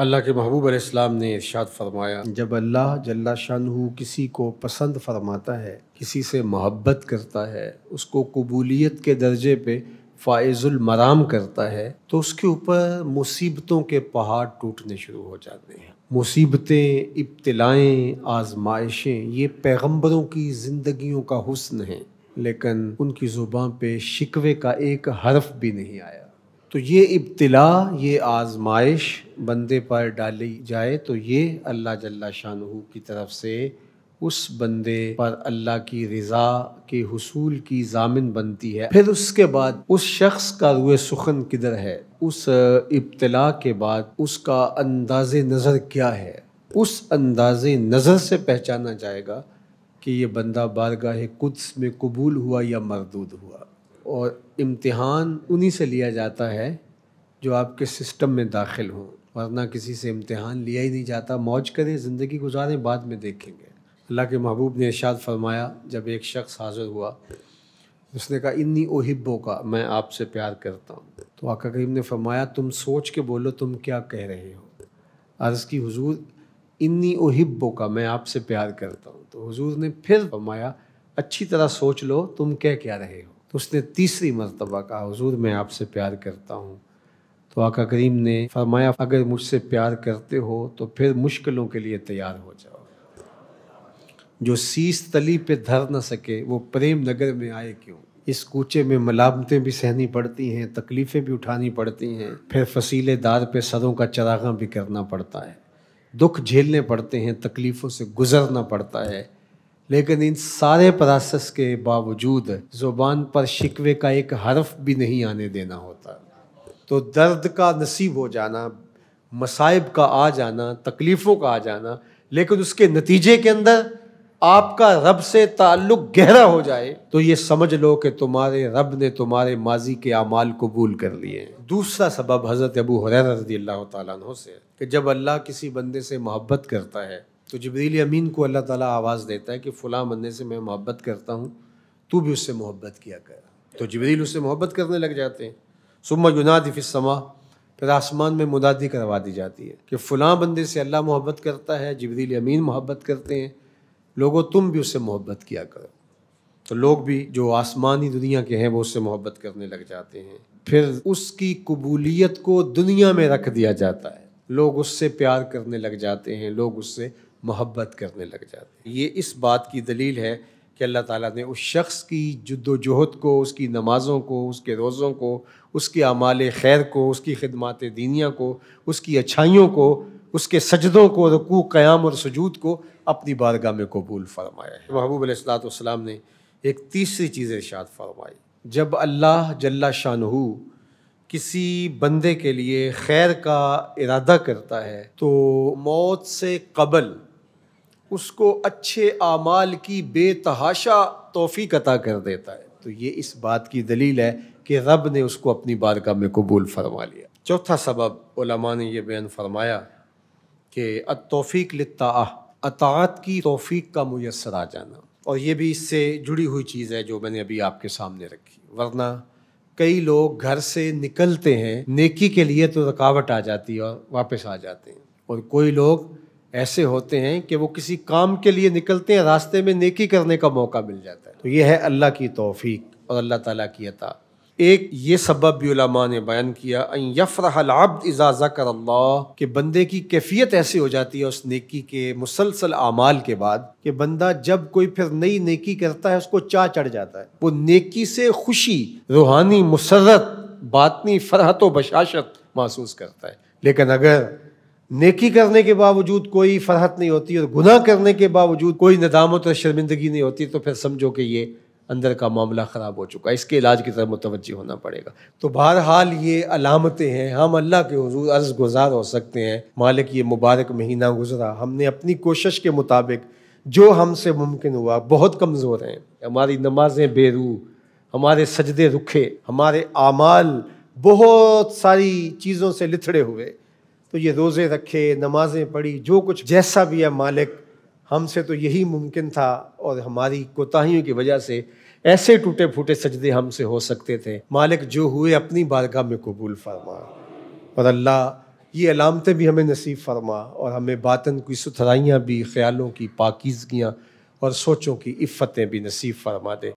اللہ کے محبوب علیہ السلام نے ارشاد فرمایا جب اللہ جلا شانحو کسی کو پسند فرماتا ہے کسی سے محبت کرتا ہے اس کو قبولیت کے درجے پہ فائز المرام کرتا ہے تو اس کے اوپر مصیبتوں کے پہاڑ ٹوٹنے شروع ہو جاتے ہیں مصیبتیں ابتلائیں آزمائشیں یہ پیغمبروں کی زندگیوں کا حسن ہے لیکن ان کی زبان پہ شکوے کا ایک حرف بھی نہیں آیا تو یہ ابتلا یہ آزمائش بندے پر ڈالی جائے تو یہ اللہ جل شاہ کی طرف سے اس بندے پر اللہ کی رضا کے حصول کی ضامن بنتی ہے پھر اس کے بعد اس شخص کا روح سخن کدھر ہے اس ابتلا کے بعد اس کا انداز نظر کیا ہے اس انداز نظر سے پہچانا جائے گا کہ یہ بندہ بارگاہ قدس میں قبول ہوا یا مردود ہوا اور امتحان انہی سے لیا جاتا ہے جو آپ کے سسٹم میں داخل ہوں ورنہ کسی سے امتحان لیا ہی نہیں جاتا موج کریں زندگی گزاریں بعد میں دیکھیں گے اللہ کے محبوب نے ارشاد فرمایا جب ایک شخص حاضر ہوا اس نے کہا انی اوہبوں کا میں آپ سے پیار کرتا ہوں تو آقا کریم نے فرمایا تم سوچ کے بولو تم کیا کہہ رہے ہو عرض کی حضور انی اوہبوں کا میں آپ سے پیار کرتا ہوں تو حضور نے پھر فرمایا اچھی طرح سوچ لو تم کیا رہے ہو تو اس نے تیسری مرتبہ کہا حضور میں آپ سے پیار کرتا ہوں تو آقا کریم نے فرمایا اگر مجھ سے پیار کرتے ہو تو پھر مشکلوں کے لیے تیار ہو جاؤ جو سیس تلی پہ دھر نہ سکے وہ پریم نگر میں آئے کیوں اس کوچے میں ملامتیں بھی سہنی پڑتی ہیں تکلیفیں بھی اٹھانی پڑتی ہیں پھر فصیلے دار پہ سروں کا چراغاں بھی کرنا پڑتا ہے دکھ جھیلنے پڑتے ہیں تکلیفوں سے گزرنا پڑتا ہے لیکن ان سارے پراسس کے باوجود زبان پر شکوے کا ایک حرف بھی نہیں آنے دینا ہوتا تو درد کا نصیب ہو جانا مصائب کا آ جانا تکلیفوں کا آ جانا لیکن اس کے نتیجے کے اندر آپ کا رب سے تعلق گہرا ہو جائے تو یہ سمجھ لو کہ تمہارے رب نے تمہارے ماضی کے اعمال قبول کر لیے دوسرا سبب حضرت ابو حریر رضی اللہ تعالیٰ عنہ سے کہ جب اللہ کسی بندے سے محبت کرتا ہے تو جبریل امین کو اللہ تعالیٰ آواز دیتا ہے کہ فلاں بندے سے میں محبت کرتا ہوں تو بھی اس سے محبت کیا کر تو جبریل اس سے محبت کرنے لگ جاتے ہیں صبح جناد سما پھر آسمان میں مدادی کروا دی جاتی ہے کہ فلاں بندے سے اللہ محبت کرتا ہے جبریل امین محبت کرتے ہیں لوگوں تم بھی اس سے محبت کیا کرو تو لوگ بھی جو آسمانی دنیا کے ہیں وہ اس سے محبت کرنے لگ جاتے ہیں پھر اس کی قبولیت کو دنیا میں رکھ دیا جاتا ہے لوگ اس سے پیار کرنے لگ جاتے ہیں لوگ اس سے محبت کرنے لگ جاتے ہیں یہ اس بات کی دلیل ہے کہ اللہ تعالیٰ نے اس شخص کی جد و جہد کو اس کی نمازوں کو اس کے روزوں کو اس کے اعمال خیر کو اس کی خدمات دینیا کو اس کی اچھائیوں کو اس کے سجدوں کو رکوع قیام اور سجود کو اپنی بارگاہ میں قبول فرمایا ہے محبوب علیہ السلام والسلام نے ایک تیسری چیز ارشاد فرمائی جب اللہ جلا شاہ کسی بندے کے لیے خیر کا ارادہ کرتا ہے تو موت سے قبل اس کو اچھے اعمال کی بے تحاشا توفیق عطا کر دیتا ہے تو یہ اس بات کی دلیل ہے کہ رب نے اس کو اپنی بارگاہ میں قبول فرما لیا چوتھا سبب علماء نے یہ بیان فرمایا کہ التوفیق لطاع اطاعت کی توفیق کا میسر آ جانا اور یہ بھی اس سے جڑی ہوئی چیز ہے جو میں نے ابھی آپ کے سامنے رکھی ورنہ کئی لوگ گھر سے نکلتے ہیں نیکی کے لیے تو رکاوٹ آ جاتی ہے اور واپس آ جاتے ہیں اور کوئی لوگ ایسے ہوتے ہیں کہ وہ کسی کام کے لیے نکلتے ہیں راستے میں نیکی کرنے کا موقع مل جاتا ہے تو یہ ہے اللہ کی توفیق اور اللہ تعالیٰ کی عطا ایک یہ سبب بھی علماء نے بیان کیا یفرح العبد اذا ذکر اللہ کہ بندے کی کیفیت ایسی ہو جاتی ہے اس نیکی کے مسلسل اعمال کے بعد کہ بندہ جب کوئی پھر نئی نیکی کرتا ہے اس کو چا چڑھ جاتا ہے وہ نیکی سے خوشی روحانی مسرت باطنی فرحت و بشاشت محسوس کرتا ہے لیکن اگر نیکی کرنے کے باوجود کوئی فرحت نہیں ہوتی اور گناہ کرنے کے باوجود کوئی ندامت اور شرمندگی نہیں ہوتی تو پھر سمجھو کہ یہ اندر کا معاملہ خراب ہو چکا ہے اس کے علاج کی طرف متوجہ ہونا پڑے گا تو بہرحال یہ علامتیں ہیں ہم اللہ کے حضور عرض گزار ہو سکتے ہیں مالک یہ مبارک مہینہ گزرا ہم نے اپنی کوشش کے مطابق جو ہم سے ممکن ہوا بہت کمزور ہیں ہماری نمازیں بے روح ہمارے سجدے رکھے ہمارے اعمال بہت ساری چیزوں سے لتھڑے ہوئے تو یہ روزے رکھے نمازیں پڑھی جو کچھ جیسا بھی ہے مالک ہم سے تو یہی ممکن تھا اور ہماری کوتاہیوں کی وجہ سے ایسے ٹوٹے پھوٹے سجدے ہم سے ہو سکتے تھے مالک جو ہوئے اپنی بارگاہ میں قبول فرما اور اللہ یہ علامتیں بھی ہمیں نصیب فرما اور ہمیں باطن کی ستھرائیاں بھی خیالوں کی پاکیزگیاں اور سوچوں کی عفتیں بھی نصیب فرما دے